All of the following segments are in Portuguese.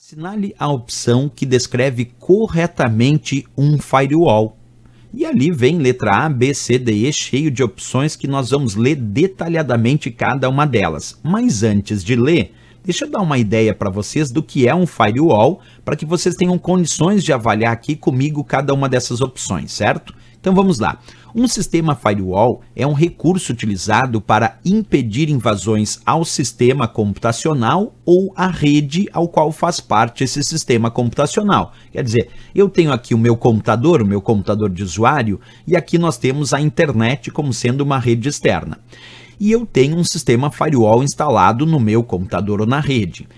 Assinale a opção que descreve corretamente um firewall. E ali vem letra A, B, C, D, E, cheio de opções que nós vamos ler detalhadamente cada uma delas. Mas antes de ler, Deixa eu dar uma ideia para vocês do que é um firewall, para que vocês tenham condições de avaliar aqui comigo cada uma dessas opções, certo? Então vamos lá. Um sistema firewall é um recurso utilizado para impedir invasões ao sistema computacional ou à rede ao qual faz parte esse sistema computacional. Quer dizer, eu tenho aqui o meu computador, o meu computador de usuário, e aqui nós temos a internet como sendo uma rede externa e eu tenho um sistema firewall instalado no meu computador ou na rede.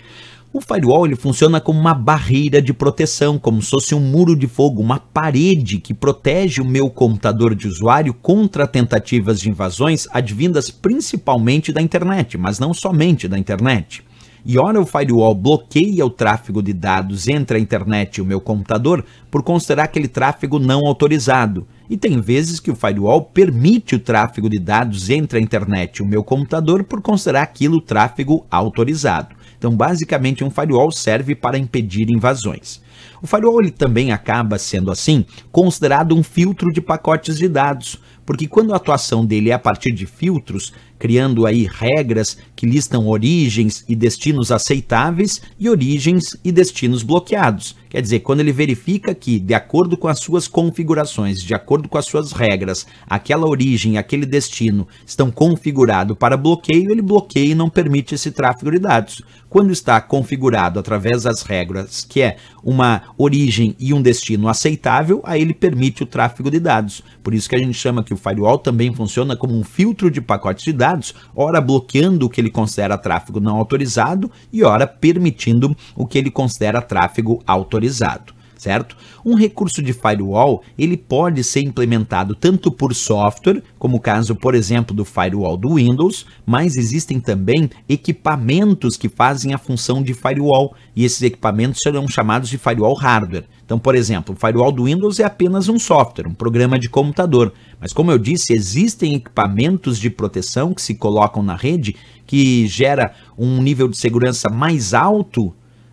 O firewall ele funciona como uma barreira de proteção, como se fosse um muro de fogo, uma parede que protege o meu computador de usuário contra tentativas de invasões advindas principalmente da internet, mas não somente da internet. E ora o firewall bloqueia o tráfego de dados entre a internet e o meu computador por considerar aquele tráfego não autorizado e tem vezes que o firewall permite o tráfego de dados entre a internet e o meu computador por considerar aquilo tráfego autorizado. Então, basicamente, um firewall serve para impedir invasões. O firewall ele também acaba sendo assim considerado um filtro de pacotes de dados, porque quando a atuação dele é a partir de filtros, criando aí regras que listam origens e destinos aceitáveis e origens e destinos bloqueados. Quer dizer, quando ele verifica que, de acordo com as suas configurações, de acordo com as suas regras, aquela origem, aquele destino estão configurados para bloqueio, ele bloqueia e não permite esse tráfego de dados. Quando está configurado através das regras, que é uma origem e um destino aceitável, aí ele permite o tráfego de dados. Por isso que a gente chama que o firewall também funciona como um filtro de pacotes de dados, ora bloqueando o que ele considera tráfego não autorizado e ora permitindo o que ele considera tráfego autorizado certo? Um recurso de firewall, ele pode ser implementado tanto por software, como o caso, por exemplo, do firewall do Windows, mas existem também equipamentos que fazem a função de firewall, e esses equipamentos serão chamados de firewall hardware. Então, por exemplo, o firewall do Windows é apenas um software, um programa de computador, mas como eu disse, existem equipamentos de proteção que se colocam na rede que gera um nível de segurança mais alto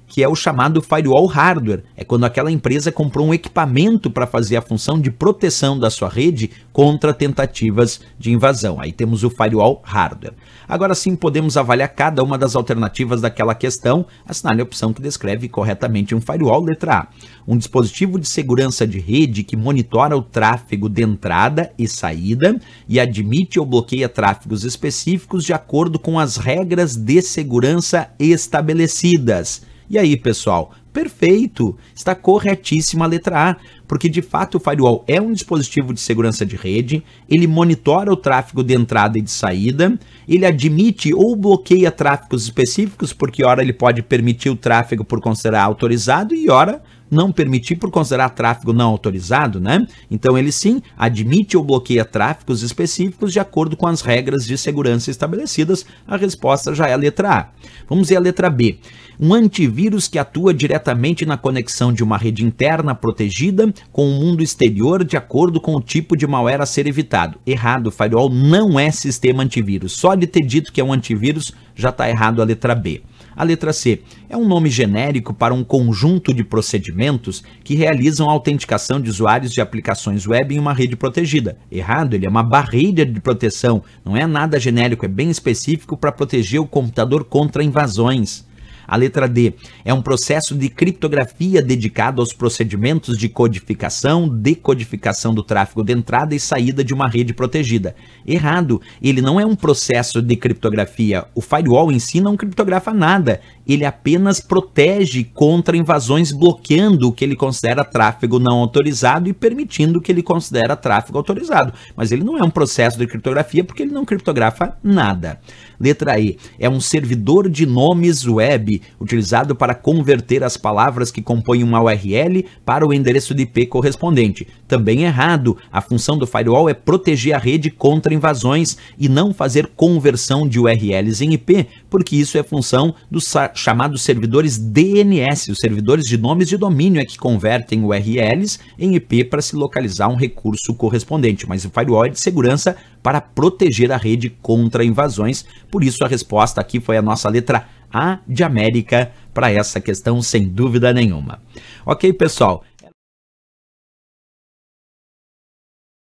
que é o chamado firewall hardware. É quando aquela empresa comprou um equipamento para fazer a função de proteção da sua rede contra tentativas de invasão. Aí temos o firewall hardware. Agora sim podemos avaliar cada uma das alternativas daquela questão. Assinale a opção que descreve corretamente um firewall, letra A. Um dispositivo de segurança de rede que monitora o tráfego de entrada e saída e admite ou bloqueia tráfegos específicos de acordo com as regras de segurança estabelecidas. E aí, pessoal? Perfeito! Está corretíssima a letra A, porque de fato o firewall é um dispositivo de segurança de rede, ele monitora o tráfego de entrada e de saída, ele admite ou bloqueia tráfegos específicos, porque ora ele pode permitir o tráfego por considerar autorizado e ora não permitir por considerar tráfego não autorizado, né? Então ele sim admite ou bloqueia tráfegos específicos de acordo com as regras de segurança estabelecidas. A resposta já é a letra A. Vamos ver a letra B. Um antivírus que atua diretamente na conexão de uma rede interna protegida com o mundo exterior de acordo com o tipo de malware a ser evitado. Errado, firewall não é sistema antivírus. Só de ter dito que é um antivírus já está errado a letra B. A letra C é um nome genérico para um conjunto de procedimentos que realizam a autenticação de usuários de aplicações web em uma rede protegida. Errado, ele é uma barreira de proteção, não é nada genérico, é bem específico para proteger o computador contra invasões. A letra D é um processo de criptografia dedicado aos procedimentos de codificação, decodificação do tráfego de entrada e saída de uma rede protegida. Errado, ele não é um processo de criptografia. O firewall em si não criptografa nada, ele apenas protege contra invasões bloqueando o que ele considera tráfego não autorizado e permitindo o que ele considera tráfego autorizado. Mas ele não é um processo de criptografia porque ele não criptografa nada. Letra E é um servidor de nomes web utilizado para converter as palavras que compõem uma URL para o endereço de IP correspondente. Também é errado, a função do firewall é proteger a rede contra invasões e não fazer conversão de URLs em IP, porque isso é função dos chamados servidores DNS, os servidores de nomes de domínio é que convertem URLs em IP para se localizar um recurso correspondente, mas o firewall é de segurança para proteger a rede contra invasões, por isso a resposta aqui foi a nossa letra A de América para essa questão, sem dúvida nenhuma. Ok, pessoal?